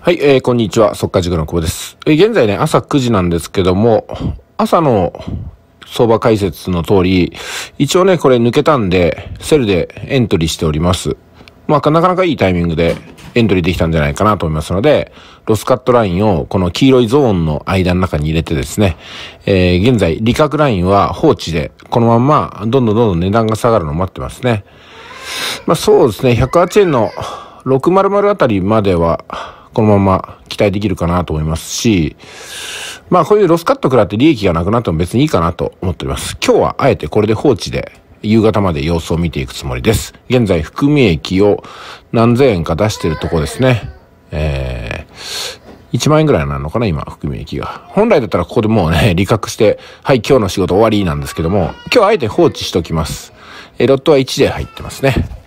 はい、えー、こんにちは。速化塾の久保です。えー、現在ね、朝9時なんですけども、朝の相場解説の通り、一応ね、これ抜けたんで、セルでエントリーしております。まあ、なかなかいいタイミングでエントリーできたんじゃないかなと思いますので、ロスカットラインをこの黄色いゾーンの間の中に入れてですね、えー、現在、利確ラインは放置で、このまんま、どんどんどんどん値段が下がるのを待ってますね。まあ、そうですね、108円の600あたりまでは、このまま期待できるかなと思いますし、まあこういうロスカット食らって利益がなくなっても別にいいかなと思っております。今日はあえてこれで放置で夕方まで様子を見ていくつもりです。現在含み益を何千円か出してるとこですね。えー、1万円ぐらいなのかな今、含み益が。本来だったらここでもうね、理 覚して、はい、今日の仕事終わりなんですけども、今日あえて放置しときます。え、ロットは1で入ってますね。